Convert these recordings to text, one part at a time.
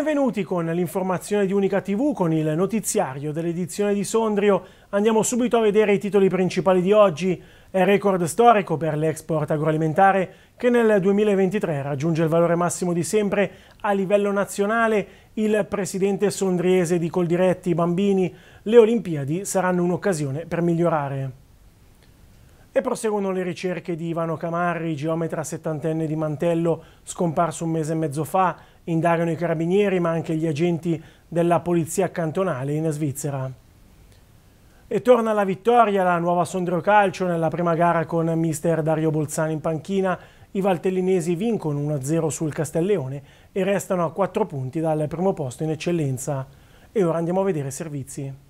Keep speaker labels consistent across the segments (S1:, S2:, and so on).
S1: Benvenuti con l'informazione di Unica TV, con il notiziario dell'edizione di Sondrio. Andiamo subito a vedere i titoli principali di oggi. È record storico per l'export agroalimentare che nel 2023 raggiunge il valore massimo di sempre a livello nazionale. Il presidente sondriese di Coldiretti Bambini, le Olimpiadi saranno un'occasione per migliorare. E proseguono le ricerche di Ivano Camarri, geometra settantenne di Mantello, scomparso un mese e mezzo fa. Indagano i carabinieri ma anche gli agenti della polizia cantonale in Svizzera. E torna alla vittoria la nuova Sondrio Calcio nella prima gara con mister Dario Bolzani in panchina. I valtellinesi vincono 1-0 sul Castelleone e restano a 4 punti dal primo posto in eccellenza. E ora andiamo a vedere i servizi.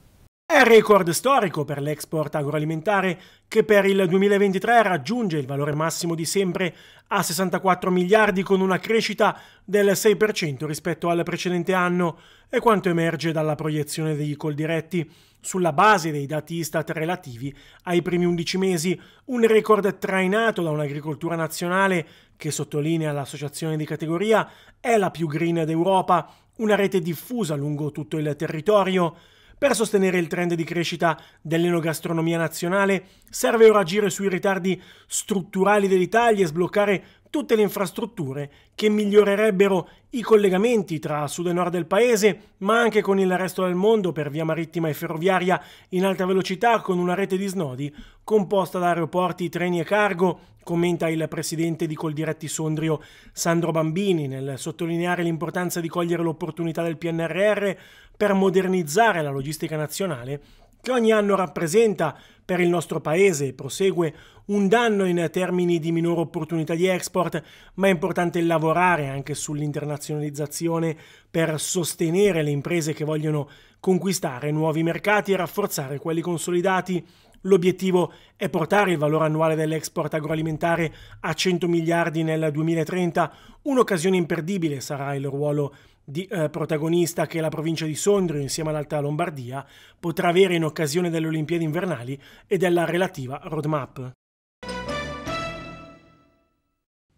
S1: È record storico per l'export agroalimentare che per il 2023 raggiunge il valore massimo di sempre a 64 miliardi con una crescita del 6% rispetto al precedente anno e quanto emerge dalla proiezione dei coldiretti sulla base dei dati Istat relativi ai primi 11 mesi, un record trainato da un'agricoltura nazionale che sottolinea l'associazione di categoria è la più green d'Europa, una rete diffusa lungo tutto il territorio per sostenere il trend di crescita dell'enogastronomia nazionale serve ora agire sui ritardi strutturali dell'Italia e sbloccare tutte le infrastrutture che migliorerebbero i collegamenti tra sud e nord del paese, ma anche con il resto del mondo per via marittima e ferroviaria in alta velocità con una rete di snodi composta da aeroporti, treni e cargo, commenta il presidente di Coldiretti Sondrio Sandro Bambini nel sottolineare l'importanza di cogliere l'opportunità del PNRR per modernizzare la logistica nazionale che ogni anno rappresenta per il nostro paese, prosegue, un danno in termini di minore opportunità di export, ma è importante lavorare anche sull'internazionalizzazione per sostenere le imprese che vogliono conquistare nuovi mercati e rafforzare quelli consolidati L'obiettivo è portare il valore annuale dell'export agroalimentare a 100 miliardi nel 2030. Un'occasione imperdibile sarà il ruolo di eh, protagonista che la provincia di Sondrio insieme all'Alta Lombardia potrà avere in occasione delle Olimpiadi invernali e della relativa roadmap.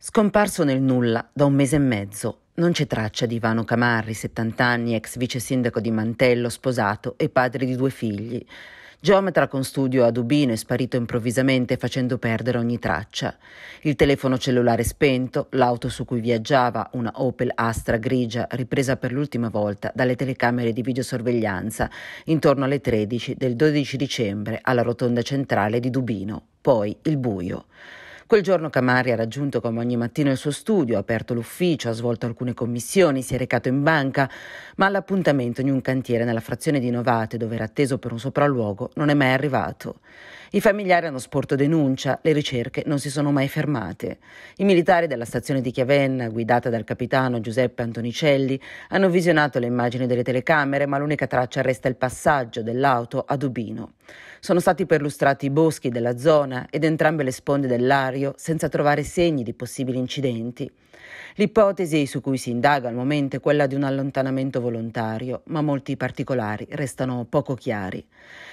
S2: Scomparso nel nulla da un mese e mezzo, non c'è traccia di Ivano Camarri, 70 anni, ex vice sindaco di Mantello, sposato e padre di due figli. Geometra con studio a Dubino è sparito improvvisamente facendo perdere ogni traccia. Il telefono cellulare spento, l'auto su cui viaggiava, una Opel Astra grigia ripresa per l'ultima volta dalle telecamere di videosorveglianza intorno alle 13 del 12 dicembre alla rotonda centrale di Dubino. Poi il buio. Quel giorno Camari ha raggiunto come ogni mattino il suo studio, ha aperto l'ufficio, ha svolto alcune commissioni, si è recato in banca, ma all'appuntamento in un cantiere nella frazione di Novate, dove era atteso per un sopralluogo, non è mai arrivato. I familiari hanno sporto denuncia, le ricerche non si sono mai fermate. I militari della stazione di Chiavenna, guidata dal capitano Giuseppe Antonicelli, hanno visionato le immagini delle telecamere, ma l'unica traccia resta il passaggio dell'auto a Dubino. Sono stati perlustrati i boschi della zona ed entrambe le sponde dell'Ario senza trovare segni di possibili incidenti. L'ipotesi su cui si indaga al momento è quella di un allontanamento volontario, ma molti particolari restano poco chiari.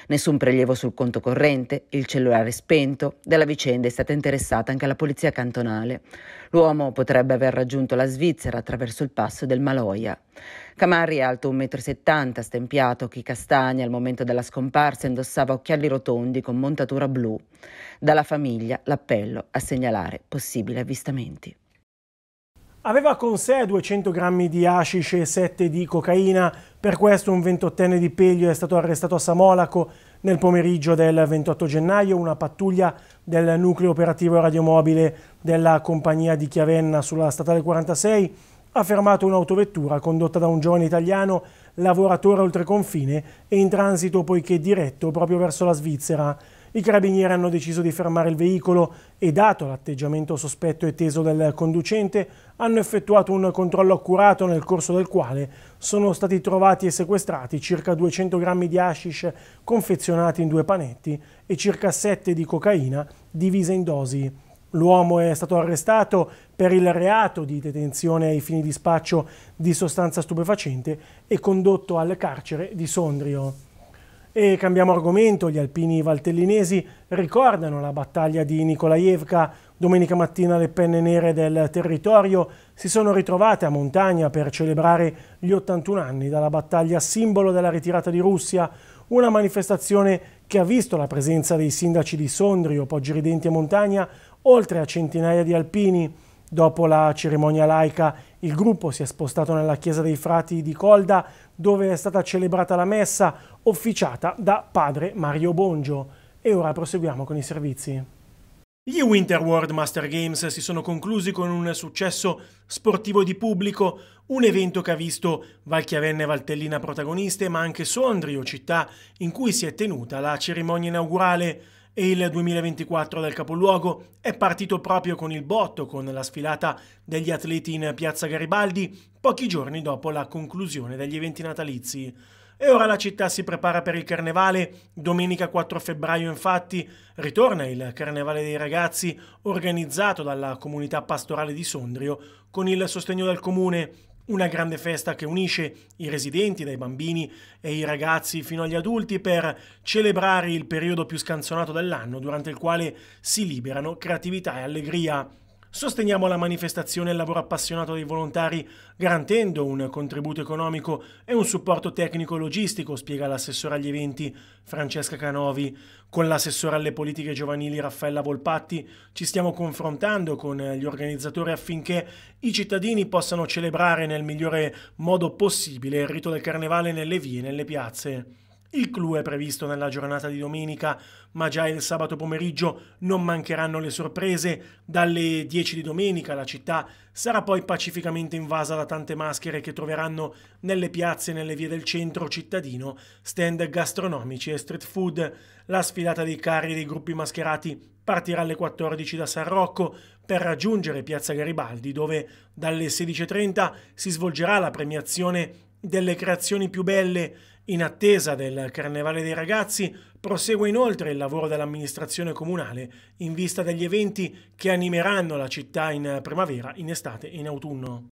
S2: Nessun prelievo sul conto corrente, il cellulare spento, della vicenda è stata interessata anche la polizia cantonale. L'uomo potrebbe aver raggiunto la Svizzera attraverso il passo del Maloia. Camarri è alto 1,70 m, stempiato, occhi castagni, al momento della scomparsa indossava occhiali rotondi con montatura blu. Dalla famiglia l'appello a segnalare possibili avvistamenti.
S1: Aveva con sé 200 grammi di hashish e 7 di cocaina, per questo un 28enne di Peglio è stato arrestato a Samolaco nel pomeriggio del 28 gennaio. Una pattuglia del nucleo operativo radiomobile della compagnia di Chiavenna sulla statale 46 ha fermato un'autovettura condotta da un giovane italiano lavoratore oltreconfine e in transito poiché diretto proprio verso la Svizzera. I carabinieri hanno deciso di fermare il veicolo e, dato l'atteggiamento sospetto e teso del conducente, hanno effettuato un controllo accurato nel corso del quale sono stati trovati e sequestrati circa 200 grammi di hashish confezionati in due panetti e circa 7 di cocaina divise in dosi. L'uomo è stato arrestato per il reato di detenzione ai fini di spaccio di sostanza stupefacente e condotto al carcere di Sondrio. E cambiamo argomento, gli alpini valtellinesi ricordano la battaglia di Nikolaevka. Domenica mattina le penne nere del territorio si sono ritrovate a montagna per celebrare gli 81 anni dalla battaglia simbolo della ritirata di Russia, una manifestazione che ha visto la presenza dei sindaci di Sondrio, Poggi Ridenti e Montagna, oltre a centinaia di alpini. Dopo la cerimonia laica, il gruppo si è spostato nella chiesa dei frati di Colda, dove è stata celebrata la messa, officiata da padre Mario Bongio. E ora proseguiamo con i servizi. Gli Winter World Master Games si sono conclusi con un successo sportivo di pubblico, un evento che ha visto Valchiavenne e Valtellina protagoniste, ma anche Sondrio, città in cui si è tenuta la cerimonia inaugurale e il 2024 del capoluogo è partito proprio con il botto, con la sfilata degli atleti in piazza Garibaldi, pochi giorni dopo la conclusione degli eventi natalizi. E ora la città si prepara per il carnevale. Domenica 4 febbraio, infatti, ritorna il Carnevale dei Ragazzi organizzato dalla comunità pastorale di Sondrio con il sostegno del comune una grande festa che unisce i residenti, dai bambini e i ragazzi fino agli adulti, per celebrare il periodo più scanzonato dell'anno, durante il quale si liberano creatività e allegria Sosteniamo la manifestazione e il lavoro appassionato dei volontari, garantendo un contributo economico e un supporto tecnico-logistico, spiega l'assessore agli eventi Francesca Canovi. Con l'assessore alle politiche giovanili Raffaella Volpatti ci stiamo confrontando con gli organizzatori affinché i cittadini possano celebrare nel migliore modo possibile il rito del carnevale nelle vie e nelle piazze. Il clou è previsto nella giornata di domenica, ma già il sabato pomeriggio non mancheranno le sorprese. Dalle 10 di domenica la città sarà poi pacificamente invasa da tante maschere che troveranno nelle piazze e nelle vie del centro cittadino stand gastronomici e street food. La sfilata dei carri dei gruppi mascherati partirà alle 14 da San Rocco per raggiungere Piazza Garibaldi, dove dalle 16.30 si svolgerà la premiazione delle creazioni più belle in attesa del Carnevale dei Ragazzi, prosegue inoltre il lavoro dell'amministrazione comunale in vista degli eventi che animeranno la città in primavera, in estate e in autunno.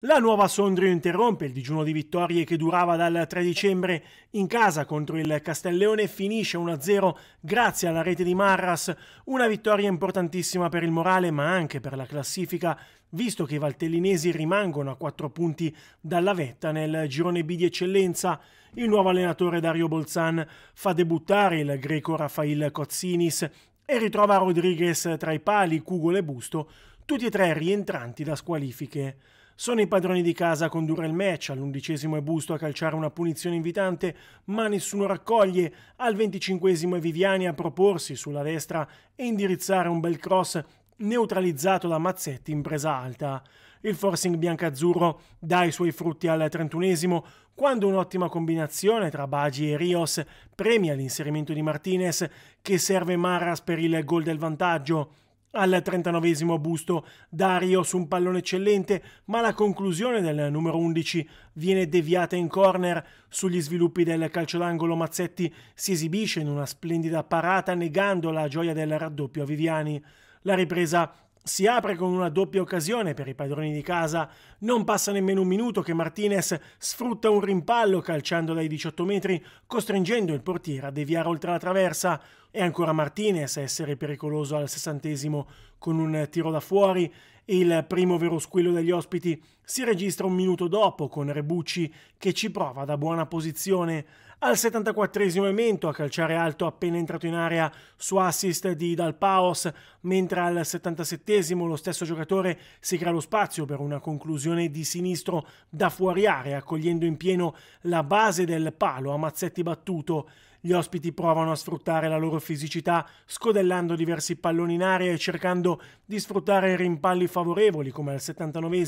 S1: La nuova Sondrio interrompe il digiuno di vittorie che durava dal 3 dicembre in casa contro il Castelleone e finisce 1-0 grazie alla rete di Marras, una vittoria importantissima per il morale ma anche per la classifica, visto che i valtellinesi rimangono a 4 punti dalla vetta nel girone B di eccellenza. Il nuovo allenatore Dario Bolzan fa debuttare il greco Rafael Cozzinis e ritrova Rodriguez tra i pali, Cugole e Busto, tutti e tre rientranti da squalifiche. Sono i padroni di casa a condurre il match, all'undicesimo è Busto a calciare una punizione invitante, ma nessuno raccoglie, al venticinquesimo è Viviani a proporsi sulla destra e indirizzare un bel cross neutralizzato da Mazzetti in presa alta. Il forcing biancazzurro dà i suoi frutti al trentunesimo, quando un'ottima combinazione tra Bagi e Rios premia l'inserimento di Martinez, che serve Marras per il gol del vantaggio. Al 39 busto Dario su un pallone eccellente, ma la conclusione del numero 11 viene deviata in corner. Sugli sviluppi del calcio d'angolo Mazzetti si esibisce in una splendida parata negando la gioia del raddoppio a Viviani. La ripresa si apre con una doppia occasione per i padroni di casa. Non passa nemmeno un minuto che Martinez sfrutta un rimpallo calciando dai 18 metri, costringendo il portiere a deviare oltre la traversa. È ancora Martinez a essere pericoloso al sessantesimo con un tiro da fuori. Il primo vero squillo degli ospiti si registra un minuto dopo con Rebucci che ci prova da buona posizione. Al 74 Mento a calciare alto appena entrato in area su assist di Dal Paos, mentre al 77 lo stesso giocatore si crea lo spazio per una conclusione di sinistro da fuori area, accogliendo in pieno la base del palo a mazzetti battuto. Gli ospiti provano a sfruttare la loro fisicità scodellando diversi palloni in aria e cercando di sfruttare rimpalli favorevoli come al 79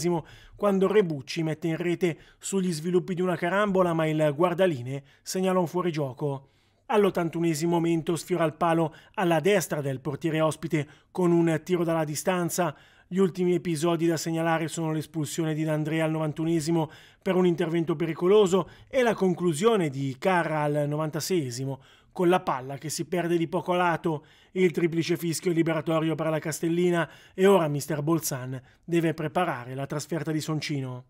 S1: quando Rebucci mette in rete sugli sviluppi di una carambola ma il guardaline segnala un fuorigioco. All'81 momento sfiora il palo alla destra del portiere ospite con un tiro dalla distanza, gli ultimi episodi da segnalare sono l'espulsione di D'Andrea al 91 per un intervento pericoloso e la conclusione di Carra al 96 con la palla che si perde di poco lato, il triplice fischio liberatorio per la Castellina e ora mister Bolzan deve preparare la trasferta di Soncino.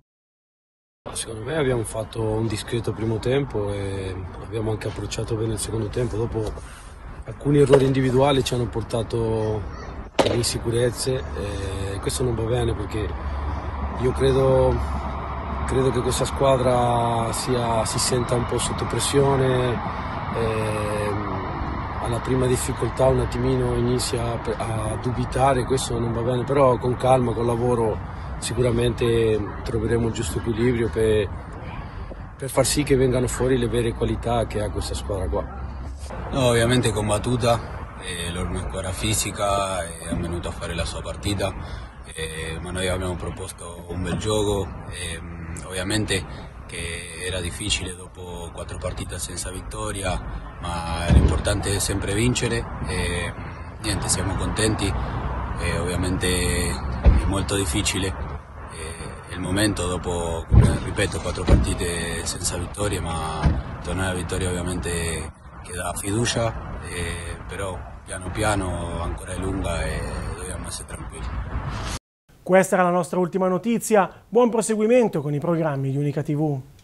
S1: Secondo me abbiamo fatto un discreto primo tempo e abbiamo anche approcciato bene il secondo tempo, dopo alcuni errori individuali ci hanno portato eh, insicurezze. Eh, questo non va bene perché io credo, credo che questa squadra sia, si senta un po' sotto pressione, eh, alla prima difficoltà un attimino inizia a, a dubitare, questo non va bene, però con calma, con lavoro sicuramente troveremo il giusto equilibrio per, per, far sì che vengano fuori le vere qualità che ha questa
S2: squadra qua. No, ovviamente combattuta, eh, l'Orwisco era fisica e eh, è venuto a fare la sua partita, eh, ma noi abbiamo proposto un bel gioco, mm, ovviamente che era difficile dopo quattro partite senza vittoria, ma l'importante è sempre vincere, mm, niente, siamo contenti, ovviamente è molto difficile il momento dopo, come ripeto, quattro partite senza vittoria, ma tornare a vittoria ovviamente che dà fiducia, e, eh, però piano piano ancora è lunga e dobbiamo essere tranquilli.
S1: Questa era la nostra ultima notizia, buon proseguimento con i programmi di Unica TV.